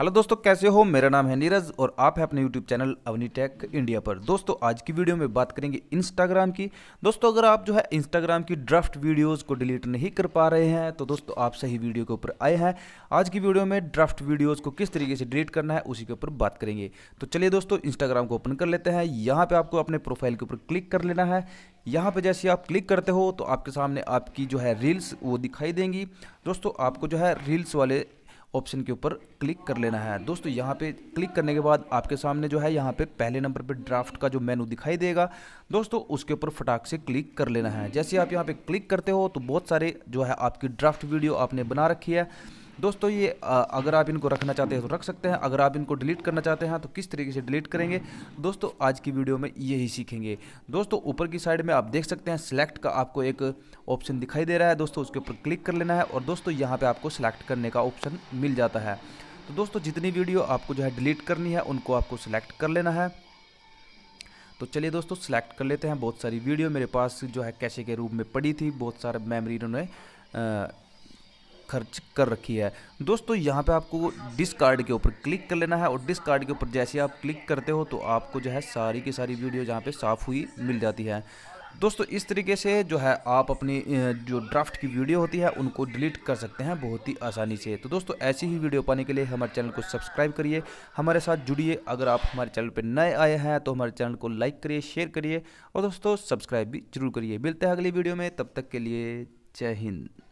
hello दोस्तों कैसे हो मेरा नाम है नीरज और आप है अपने YouTube channel Avani tech India पर दोस्तों आज की वीडियो में बात करेंगे इंस्टाग्राम की दोस्तों अगर आप जो है इंस्टाग्राम की ड्राफ्ट वीडियोस को डिलीट नहीं कर पा रहे हैं तो दोस्तों आप सही वीडियो के ऊपर आए हैं आज की वीडियो में ड्राफ्ट वीडियोज़ को किस तरीके से डिलीट करना है उसी के ऊपर बात करेंगे तो चलिए दोस्तों इंस्टाग्राम को ओपन कर लेते हैं यहाँ पर आपको अपने प्रोफाइल के ऊपर क्लिक कर लेना है यहाँ पे जैसे आप क्लिक करते हो तो आपके सामने आपकी जो है रील्स वो दिखाई देंगी दोस्तों आपको जो है रील्स वाले ऑप्शन के ऊपर क्लिक कर लेना है दोस्तों यहाँ पे क्लिक करने के बाद आपके सामने जो है यहाँ पे पहले नंबर पे ड्राफ्ट का जो मेनू दिखाई देगा दोस्तों उसके ऊपर फटाक से क्लिक कर लेना है जैसे आप यहाँ पे क्लिक करते हो तो बहुत सारे जो है आपकी ड्राफ्ट वीडियो आपने बना रखी है दोस्तों ये अगर आप इनको रखना चाहते हैं तो रख सकते हैं अगर आप इनको डिलीट करना चाहते हैं तो किस तरीके से डिलीट करेंगे दोस्तों आज की वीडियो में यही सीखेंगे दोस्तों ऊपर की साइड में आप देख सकते हैं सिलेक्ट का आपको एक ऑप्शन दिखाई दे रहा है दोस्तों उसके ऊपर क्लिक कर लेना है और दोस्तों यहाँ पर आपको सिलेक्ट करने का ऑप्शन मिल जाता है तो दोस्तों जितनी वीडियो आपको जो है डिलीट करनी है उनको आपको सिलेक्ट कर लेना है तो चलिए दोस्तों सेलेक्ट कर लेते हैं बहुत सारी वीडियो मेरे पास जो है कैसे के रूप में पड़ी थी बहुत सारे मेमोरी इन्होंने खर्च कर रखी है दोस्तों यहाँ पे आपको डिस्कार्ड के ऊपर क्लिक कर लेना है और डिस्कार्ड के ऊपर जैसे आप क्लिक करते हो तो आपको जो है सारी की सारी वीडियो यहाँ पे साफ़ हुई मिल जाती है दोस्तों इस तरीके से जो है आप अपनी जो ड्राफ्ट की वीडियो होती है उनको डिलीट कर सकते हैं बहुत ही आसानी से तो दोस्तों ऐसी ही वीडियो पाने के लिए हमारे चैनल को सब्सक्राइब करिए हमारे साथ जुड़िए अगर आप हमारे चैनल पर नए आए हैं तो हमारे चैनल को लाइक करिए शेयर करिए और दोस्तों सब्सक्राइब भी जरूर करिए मिलते हैं अगली वीडियो में तब तक के लिए जय हिंद